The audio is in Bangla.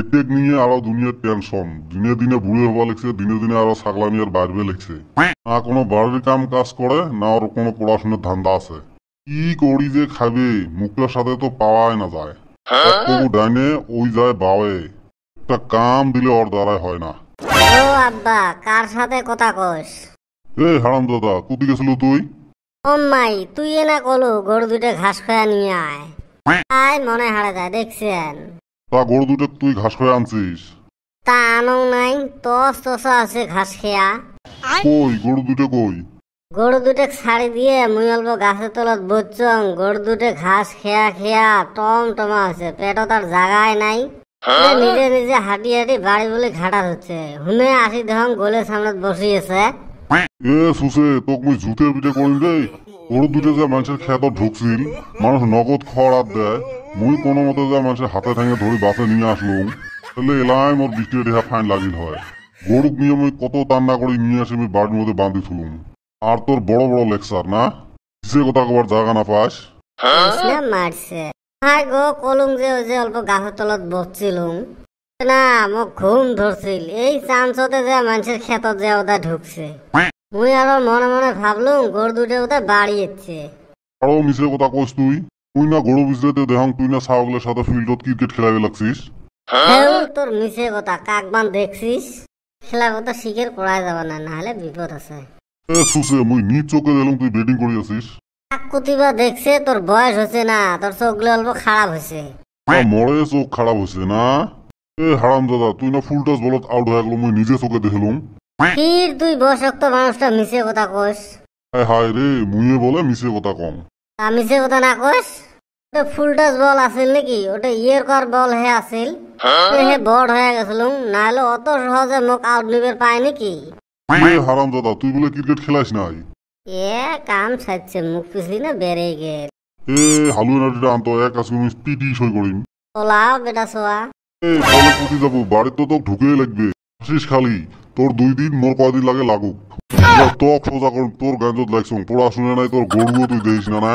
এটেক নিয়ে আরো দুনিয়া টেনশন দিনে দিনে বুড়ে হওয়া লাগছে দিনে দিনে আরো ছাগলামি আর বাড়বে লাগছে না কোনো বাড়ির কাম কাজ করে না ওর কোনো পড়াশোনার ধান্দা আছে কি করি যে খাবে মুখের সাথে তো পাওয়াই না যায় ডাইনে ওই যায় বাওয়ে একটা কাম দিলে ওর দ্বারাই হয় না আব্বা কার সাথে কথা কস এ হারাম দাদা কুতি গেছিল তুই অম্মাই তুই এ কলো গরু ঘাস খায়া নিয়ে আয় আয় মনে হারা যায় দেখছেন তা গরু দুটো তুই ঘাস খেয়ে আনছিস তা আনো নাই তস তস আছে ঘাস খেয়া কই গরু দুটো কই গরু দুটো ছাড়ি দিয়ে মুই অল্প গাছের তলত বচ্চং গরু দুটো ঘাস খেয়া খেয়া টম টমা আছে পেটও তার জাগায় নাই হ্যাঁ? নিজে নিজে হাঁটি হাঁটি বাড়ি বলে ঘাটা হচ্ছে হুনে আসি দেখম গোলের সামনে বসিয়েছে এ সুসে তোক মুই জুতে পিঠে করি দেই ওর দুটো যে মানুষের খেত ঢুকছিল মানুষ নগদ খড় আর দেয় মুই কোনো মতো যে মানুষের হাতে ঠেঙে ধরে বাসে নিয়ে আসলো তাহলে এলাই মোর বৃষ্টি রেহা হ্যাঁ ফাইন লাগিল হয় গরুক নিয়ে মুই কত তান্না করে নিয়ে আসে আমি বাড়ির মধ্যে বাঁধি থুলুম আর তোর বড় বড় লেকচার না সে কথা কবার জায়গা না পাস গো কলম যে ওই যে অল্প গাছের তলত বসছিলুম না ঘুম ধরছিল এই চান্সতে যে মানুষের খেতত যে ওটা ঢুকছে হ্যাঁ। মুই আরো মনে মনে ভাবলুম গরু দুটো ওদের বাড়ি যাচ্ছে আরো মিছে কথা কোস তুই তুই না গরু বুঝলে তো তুই না ছাগলের সাথে ফিল্ডত ক্রিকেট খেলাবে লাগছিস হেউ তোর মিছে কথা কাকবান দেখছিস খেলা কথা শিখের করায় যাব না নাহলে বিপদ আছে এ সুসে মুই নিজ চোখে দেখলাম তুই ব্যাটিং করি আছিস কাকুতিবা দেখছে তোর বয়স হচ্ছে না তোর চোখগুলো অল্প খারাপ হয়েছে মরে চোখ খারাপ হয়েছে না এ হারামজাদা তুই না ফুল টস বলত আউট হয়ে গেল মুই নিজে চোখে দেখলাম ফির তুই বসক্ত মানুষটা মিশে কথা কস হায় রে মুয়ে বলে মিশে কথা কম তা মিশে কথা না কস ওটা ফুলটাস বল আছিল নাকি ওটা ইয়ের কর বল হে আছিল হ্যাঁ? হে বড় হয়ে গেছিলুম নাহলে অত সহজে মোক আউট নিবের পায় নাকি এ হারাম দাদা তুই বলে ক্রিকেট খেলাস নাই এ কাম সাজছে মুখ পিছলি না বেড়ে গেল এ হালুয়া নাটিটা আনতো এক কাজ করিস পিটি সই করিম তোলাও বেটা সোয়া এ কলে পুটি যাবো বাড়িতে তো ঢুকেই লাগবে আসিস খালি তোর দুই দিন মোর কয়দিন লাগে লাগুক তোর তোক সোজা কর তোর গাঞ্জত লাগছ পড়াশোনা নাই তোর গরু তুই দিস না